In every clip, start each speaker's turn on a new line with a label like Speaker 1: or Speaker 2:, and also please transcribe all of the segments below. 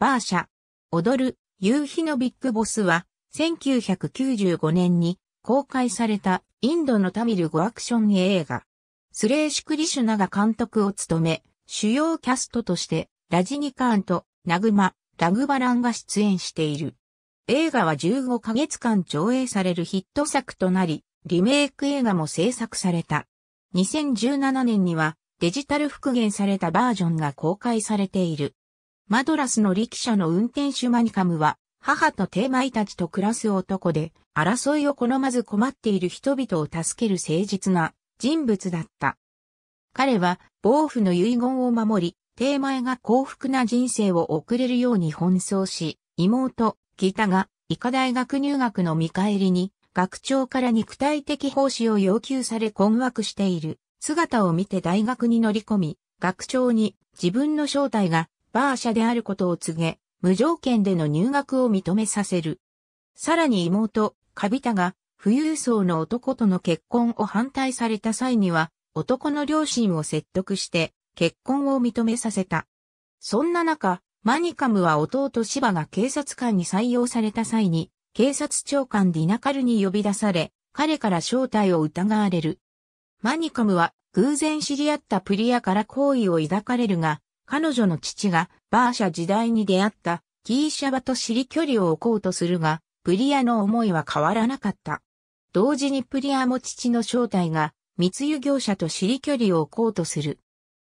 Speaker 1: バーシャ、踊る、夕日のビッグボスは、1995年に公開されたインドのタミル語アクション映画。スレーシュクリシュナが監督を務め、主要キャストとして、ラジニカーンとナグマ、ラグバランが出演している。映画は15ヶ月間上映されるヒット作となり、リメイク映画も制作された。2017年にはデジタル復元されたバージョンが公開されている。マドラスの力車の運転手マニカムは、母とテーマイたちと暮らす男で、争いを好まず困っている人々を助ける誠実な人物だった。彼は、暴風の遺言を守り、テーマイが幸福な人生を送れるように奔走し、妹、ギタが、医科大学入学の見返りに、学長から肉体的奉仕を要求され困惑している姿を見て大学に乗り込み、学長に自分の正体がバー社であることを告げ、無条件での入学を認めさせる。さらに妹、カビタが、富裕層の男との結婚を反対された際には、男の両親を説得して、結婚を認めさせた。そんな中、マニカムは弟芝が警察官に採用された際に、警察長官ディナカルに呼び出され、彼から正体を疑われる。マニカムは偶然知り合ったプリアから好意を抱かれるが、彼女の父がバーシャ時代に出会ったギーシャバと知り距離を置こうとするが、プリアの思いは変わらなかった。同時にプリアも父の正体が密輸業者と知り距離を置こうとする。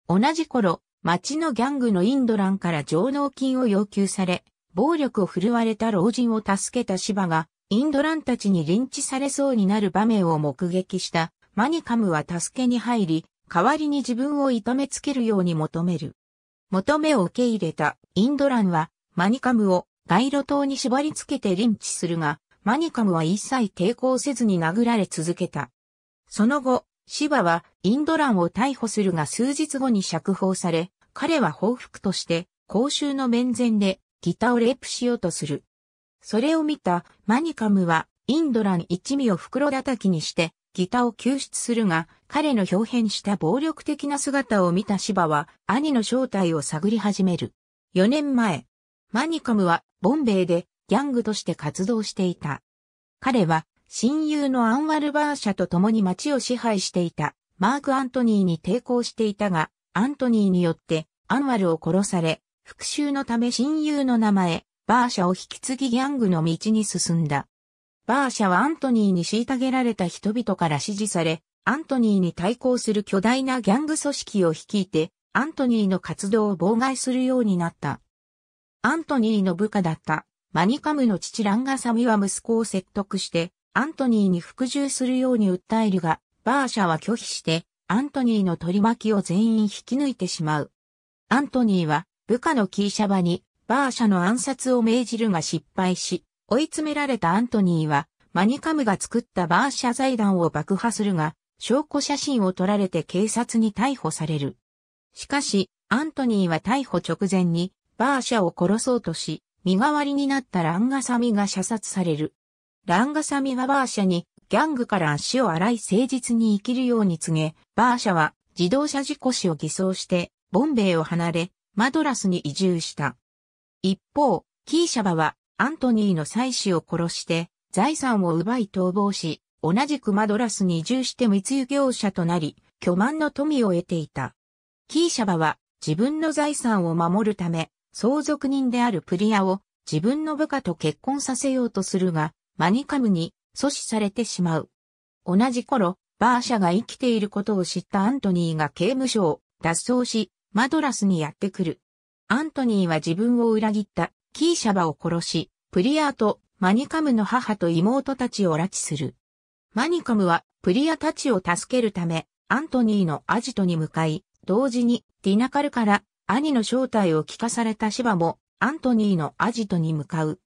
Speaker 1: 同じ頃、町のギャングのインドランから上納金を要求され、暴力を振るわれた老人を助けた芝が、インドランたちにリンチされそうになる場面を目撃したマニカムは助けに入り、代わりに自分を痛めつけるように求める。求めを受け入れたインドランはマニカムを街路灯に縛り付けてリンチするが、マニカムは一切抵抗せずに殴られ続けた。その後、シバはインドランを逮捕するが数日後に釈放され、彼は報復として公衆の面前でギタをレイプしようとする。それを見たマニカムはインドラン一味を袋叩きにしてギタを救出するが、彼の表変した暴力的な姿を見た芝は、兄の正体を探り始める。4年前、マニカムは、ボンベイで、ギャングとして活動していた。彼は、親友のアンワルバーシャと共に街を支配していた、マーク・アントニーに抵抗していたが、アントニーによって、アンワルを殺され、復讐のため親友の名前、バーシャを引き継ぎギャングの道に進んだ。バーシャはアントニーに虐げられた人々から支持され、アントニーに対抗する巨大なギャング組織を率いて、アントニーの活動を妨害するようになった。アントニーの部下だったマニカムの父ランガサミは息子を説得して、アントニーに服従するように訴えるが、バーシャは拒否して、アントニーの取り巻きを全員引き抜いてしまう。アントニーは部下のキーシャバにバーシャの暗殺を命じるが失敗し、追い詰められたアントニーはマニカムが作ったバーシャ財団を爆破するが、証拠写真を撮られて警察に逮捕される。しかし、アントニーは逮捕直前に、バーシャを殺そうとし、身代わりになったランガサミが射殺される。ランガサミはバーシャに、ギャングから足を洗い誠実に生きるように告げ、バーシャは自動車事故死を偽装して、ボンベイを離れ、マドラスに移住した。一方、キーシャバはアントニーの妻子を殺して、財産を奪い逃亡し、同じくマドラスに移住して密輸業者となり、巨万の富を得ていた。キーシャバは自分の財産を守るため、相続人であるプリアを自分の部下と結婚させようとするが、マニカムに阻止されてしまう。同じ頃、バーシャが生きていることを知ったアントニーが刑務所を脱走し、マドラスにやってくる。アントニーは自分を裏切ったキーシャバを殺し、プリアとマニカムの母と妹たちを拉致する。マニカムはプリアたちを助けるため、アントニーのアジトに向かい、同時にディナカルから兄の正体を聞かされたシバもアントニーのアジトに向かう。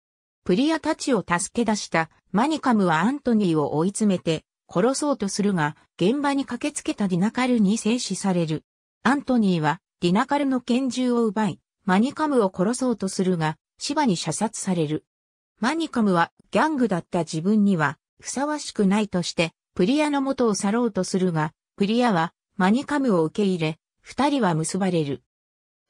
Speaker 1: プリアたちを助け出したマニカムはアントニーを追い詰めて殺そうとするが、現場に駆けつけたディナカルに制止される。アントニーはディナカルの拳銃を奪い、マニカムを殺そうとするが、シバに射殺される。マニカムはギャングだった自分にはふさわしくないとして、プリアの元を去ろうとするが、プリアはマニカムを受け入れ、二人は結ばれる。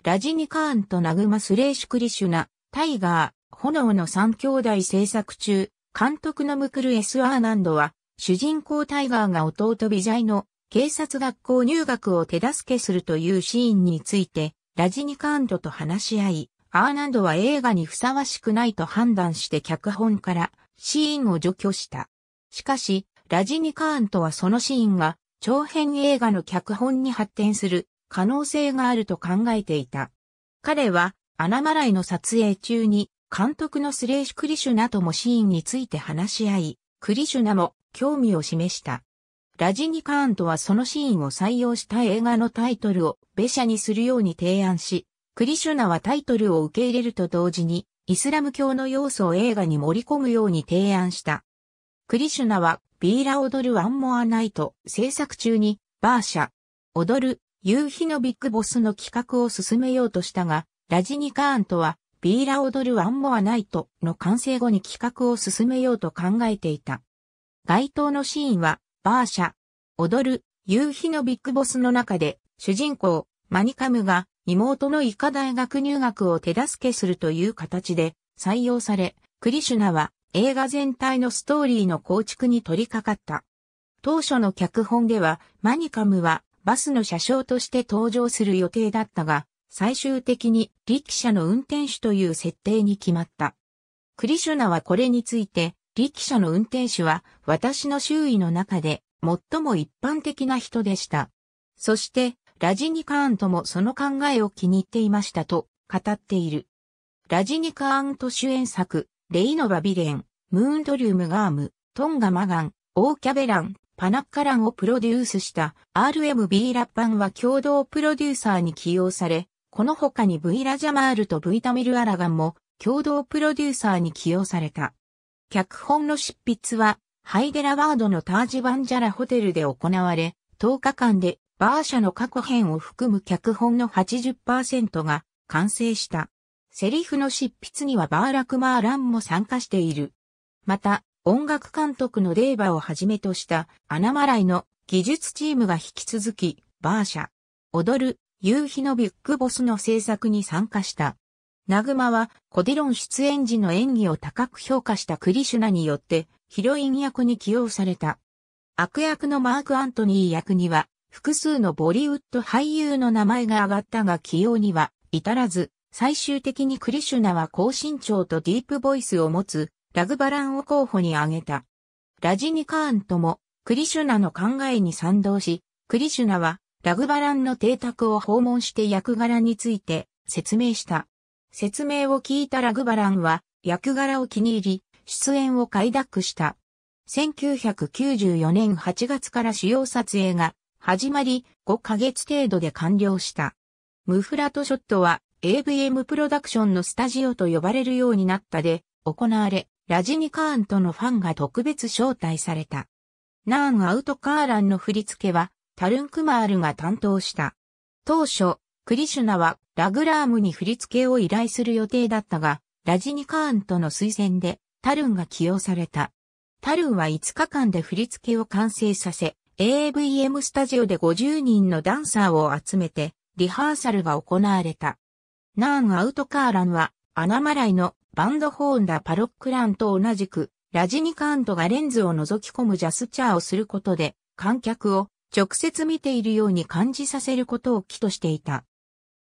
Speaker 1: ラジニカーンとナグマスレーシュクリシュナ、タイガー、炎の三兄弟制作中、監督のムクル・エス・アーナンドは、主人公タイガーが弟ビジャイの警察学校入学を手助けするというシーンについて、ラジニカーンドと話し合い、アーナンドは映画にふさわしくないと判断して脚本からシーンを除去した。しかし、ラジニカーンとはそのシーンが長編映画の脚本に発展する可能性があると考えていた。彼はアナマライの撮影中に監督のスレーシュ・クリシュナともシーンについて話し合い、クリシュナも興味を示した。ラジニカーンとはそのシーンを採用した映画のタイトルをベシャにするように提案し、クリシュナはタイトルを受け入れると同時に、イスラム教の要素を映画に盛り込むように提案した。クリシュナは、ビーラ踊るワンモアナイト制作中に、バーシャ、踊る、夕日のビッグボスの企画を進めようとしたが、ラジニカーンとは、ビーラ踊るワンモアナイトの完成後に企画を進めようと考えていた。該当のシーンは、バーシャ、踊る、夕日のビッグボスの中で、主人公、マニカムが、妹の医科大学入学を手助けするという形で採用され、クリシュナは映画全体のストーリーの構築に取り掛かった。当初の脚本では、マニカムはバスの車掌として登場する予定だったが、最終的に力車の運転手という設定に決まった。クリシュナはこれについて、力車の運転手は私の周囲の中で最も一般的な人でした。そして、ラジニカーンともその考えを気に入っていましたと語っている。ラジニカーンと主演作、レイノ・バビレン、ムーンドリュームガーム、トンガマガン、オーキャベラン、パナッカランをプロデュースした RMB ラッパンは共同プロデューサーに起用され、この他に V ラジャマールと V タミルアラガンも共同プロデューサーに起用された。脚本の執筆は、ハイデラワードのタージバンジャラホテルで行われ、10日間でバーシャの過去編を含む脚本の80%が完成した。セリフの執筆にはバーラクマーランも参加している。また、音楽監督のデーバをはじめとしたアナマライの技術チームが引き続き、バーシャ、踊る、夕日のビッグボスの制作に参加した。ナグマはコディロン出演時の演技を高く評価したクリシュナによってヒロイン役に起用された。悪役のマーク・アントニー役には複数のボリウッド俳優の名前が挙がったが起用には至らず、最終的にクリシュナは高身長とディープボイスを持つラグバランを候補に挙げた。ラジニカーンとも、クリシュナの考えに賛同し、クリシュナは、ラグバランの邸宅を訪問して役柄について説明した。説明を聞いたラグバランは、役柄を気に入り、出演を快諾した。1994年8月から主要撮影が始まり、5ヶ月程度で完了した。ムフラトショットは AVM プロダクションのスタジオと呼ばれるようになったで行われ、ラジニカーンとのファンが特別招待された。ナーンアウトカーランの振り付けはタルンクマールが担当した。当初、クリシュナはラグラームに振り付けを依頼する予定だったが、ラジニカーンとの推薦でタルンが起用された。タルンは5日間で振り付けを完成させ、AVM スタジオで50人のダンサーを集めて、リハーサルが行われた。ナーンアウトカーランは、アナマライのバンドホーンダパロックランと同じく、ラジニカントがレンズを覗き込むジャスチャーをすることで、観客を直接見ているように感じさせることを起としていた。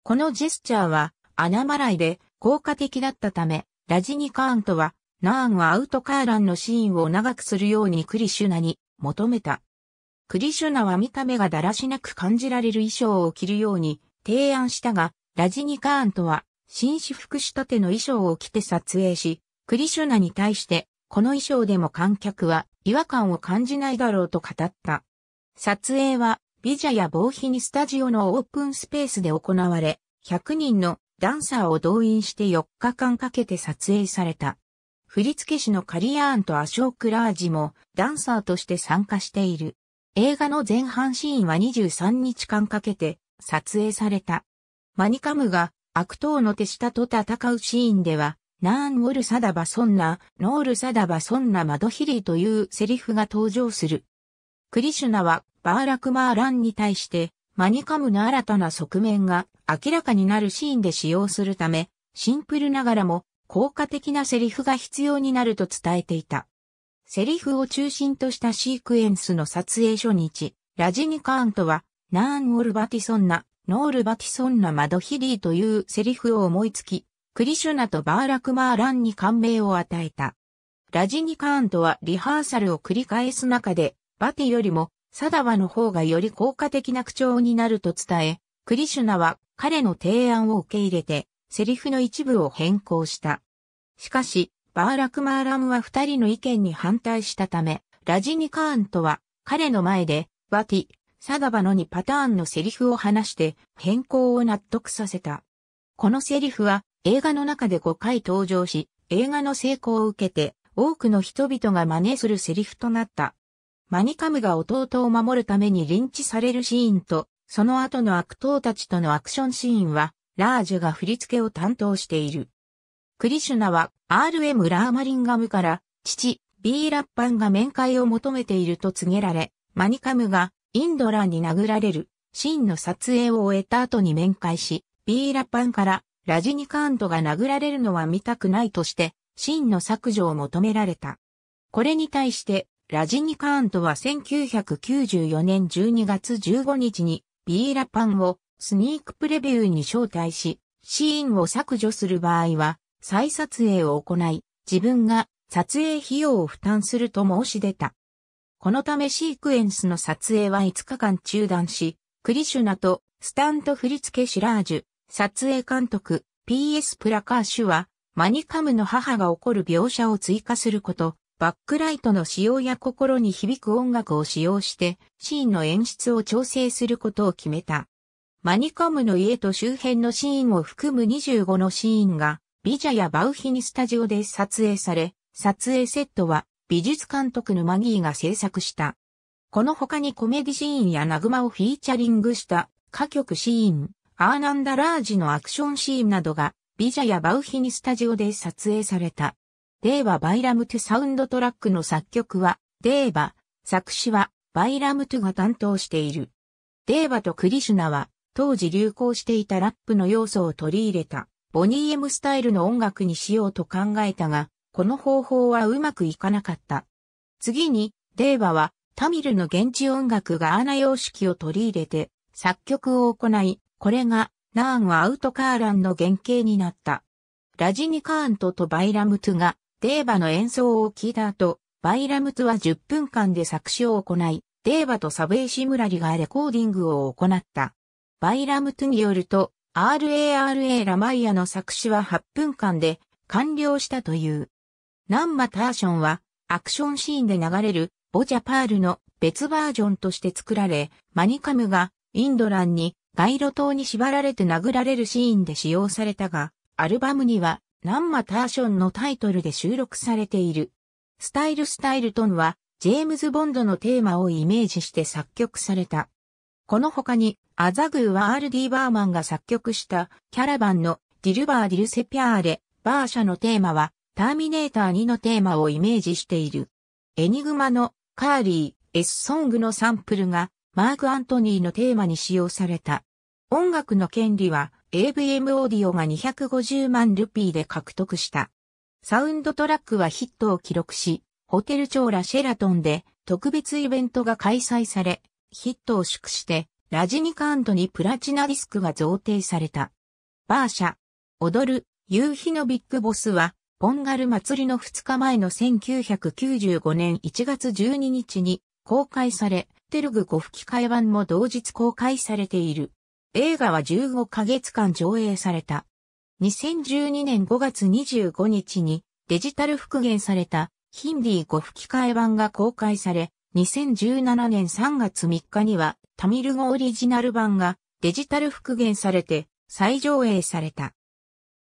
Speaker 1: このジェスチャーは、穴らいで効果的だったため、ラジニカーンとは、ナーンはアウトカーランのシーンを長くするようにクリシュナに求めた。クリシュナは見た目がだらしなく感じられる衣装を着るように提案したが、ラジニカーンとは紳士服仕立ての衣装を着て撮影し、クリシュナに対して、この衣装でも観客は違和感を感じないだろうと語った。撮影は、ビジャや防ヒにスタジオのオープンスペースで行われ、100人のダンサーを動員して4日間かけて撮影された。振付師のカリアーンとアショークラージもダンサーとして参加している。映画の前半シーンは23日間かけて撮影された。マニカムが悪党の手下と戦うシーンでは、ナーンウォルサダバソンナ、ノールサダバソンナマドヒリーというセリフが登場する。クリシュナはバーラクマーランに対してマニカムの新たな側面が明らかになるシーンで使用するため、シンプルながらも効果的なセリフが必要になると伝えていた。セリフを中心としたシークエンスの撮影初日、ラジニカーンとは、ナーン・ウォルバティソンナ、ノールバティソンナマドヒリーというセリフを思いつき、クリシュナとバーラクマーランに感銘を与えた。ラジニカーンとはリハーサルを繰り返す中で、バティよりもサダワの方がより効果的な口調になると伝え、クリシュナは彼の提案を受け入れて、セリフの一部を変更した。しかし、バーラクマーランは二人の意見に反対したため、ラジニカーンとは彼の前で、バティ、サガバの2パターンのセリフを話して変更を納得させた。このセリフは映画の中で5回登場し、映画の成功を受けて多くの人々が真似するセリフとなった。マニカムが弟を守るためにリンチされるシーンと、その後の悪党たちとのアクションシーンは、ラージュが振り付けを担当している。クリシュナは RM ラーマリンガムから父、ビーラッパンが面会を求めていると告げられ、マニカムがインドラに殴られる、シーンの撮影を終えた後に面会し、ビーラパンからラジニカントが殴られるのは見たくないとして、シーンの削除を求められた。これに対して、ラジニカーントは1994年12月15日にビーラパンをスニークプレビューに招待し、シーンを削除する場合は再撮影を行い、自分が撮影費用を負担すると申し出た。このためシークエンスの撮影は5日間中断し、クリシュナとスタント振付シラージュ、撮影監督、PS プラカーシュは、マニカムの母が起こる描写を追加すること、バックライトの使用や心に響く音楽を使用して、シーンの演出を調整することを決めた。マニカムの家と周辺のシーンを含む25のシーンが、ビジャやバウヒニスタジオで撮影され、撮影セットは美術監督のマギーが制作した。この他にコメディシーンやナグマをフィーチャリングした歌曲シーン、アーナンダラージのアクションシーンなどがビジャやバウヒニスタジオで撮影された。デーバ・バイラムトゥサウンドトラックの作曲は、デーバ、作詞は、バイラムトゥが担当している。デーバとクリシュナは、当時流行していたラップの要素を取り入れた、ボニー・エムスタイルの音楽にしようと考えたが、この方法はうまくいかなかった。次に、デーバはタミルの現地音楽ガーナ様式を取り入れて作曲を行い、これがナーンアウトカーランの原型になった。ラジニカーンととバイラムトゥがデーバの演奏を聞いた後、バイラムトゥは10分間で作詞を行い、デーバとサベイシムラリがレコーディングを行った。バイラムトゥによると、RARA ラマイアの作詞は8分間で完了したという。ナンマターションは、アクションシーンで流れる、ボジャパールの別バージョンとして作られ、マニカムが、インドランに、街路灯に縛られて殴られるシーンで使用されたが、アルバムには、ナンマターションのタイトルで収録されている。スタイルスタイルトンは、ジェームズ・ボンドのテーマをイメージして作曲された。この他に、アザグーは R.D. バーマンが作曲した、キャラバンのディルバー・ディルセピアーレ、バーシャのテーマは、ターミネーター2のテーマをイメージしている。エニグマのカーリー、S ソングのサンプルがマーク・アントニーのテーマに使用された。音楽の権利は ABM オーディオが250万ルピーで獲得した。サウンドトラックはヒットを記録し、ホテル長ラシェラトンで特別イベントが開催され、ヒットを祝して、ラジニカントにプラチナディスクが贈呈された。バーシャ、踊る、夕日のビッグボスは、ポンガル祭りの2日前の1995年1月12日に公開され、テルグ語吹き替え版も同日公開されている。映画は15ヶ月間上映された。2012年5月25日にデジタル復元されたヒンディー語吹き替え版が公開され、2017年3月3日にはタミル語オリジナル版がデジタル復元されて再上映された。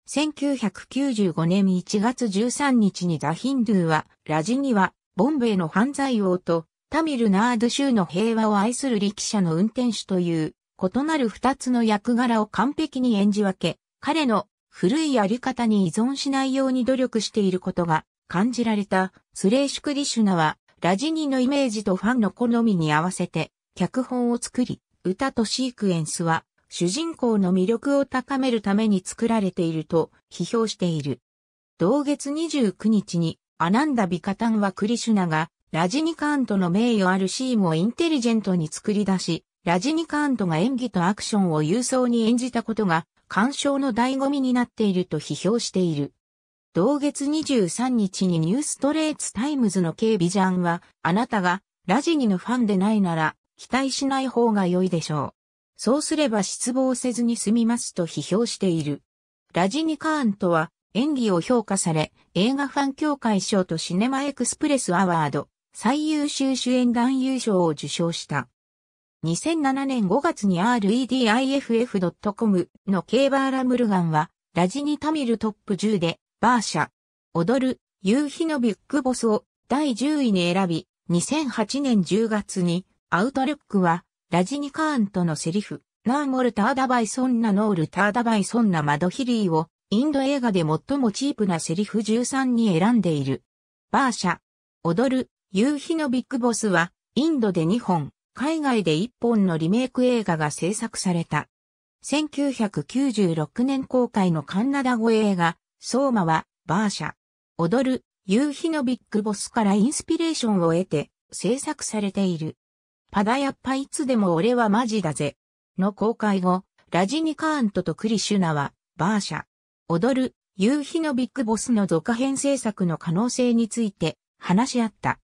Speaker 1: 1995年1月13日にザ・ヒンドゥーは、ラジニは、ボンベイの犯罪王と、タミルナード州の平和を愛する力車の運転手という、異なる二つの役柄を完璧に演じ分け、彼の古いやり方に依存しないように努力していることが感じられたスレーシュクリシュナはラジニのイメージとファンの好みに合わせて脚本を作り、歌とシークエンスは主人公の魅力を高めるために作られていると批評している。同月29日にアナンダ・ビカタンはクリシュナがラジニカーントの名誉あるシーンをインテリジェントに作り出し、ラジニカーントが演技とアクションを勇壮に演じたことが鑑賞の醍醐味になっていると批評している。同月23日にニューストレーツタイムズの警備ジャンは、あなたがラジニのファンでないなら期待しない方が良いでしょう。そうすれば失望せずに済みますと批評している。ラジニカーンとは演技を評価され、映画ファン協会賞とシネマエクスプレスアワード、最優秀主演男優賞を受賞した。2007年5月に rediff.com のケーバーラムルガンは、ラジニタミルトップ10で、バーシャ、踊る、夕日のビッグボスを第10位に選び、2008年10月に、アウトルックは、ラジニカーンとのセリフ、ナーモルターダバイソンナノールターダバイソンナマドヒリーを、インド映画で最もチープなセリフ13に選んでいる。バーシャ、踊る、夕日のビッグボスは、インドで2本、海外で1本のリメイク映画が制作された。1996年公開のカンナダ語映画、ソーマは、バーシャ、踊る、夕日のビッグボスからインスピレーションを得て、制作されている。パダやっぱいつでも俺はマジだぜ。の公開後、ラジニカーントとクリシュナは、バーシャ、踊る、夕日のビッグボスの続編制作の可能性について話し合った。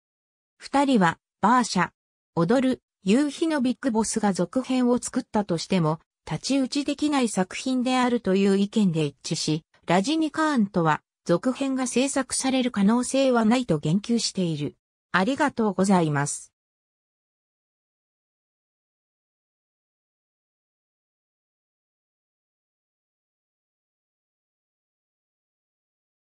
Speaker 1: 二人は、バーシャ、踊る、夕日のビッグボスが続編を作ったとしても、立ち打ちできない作品であるという意見で一致し、ラジニカーンとは、続編が制作される可能性はないと言及している。ありがとうございます。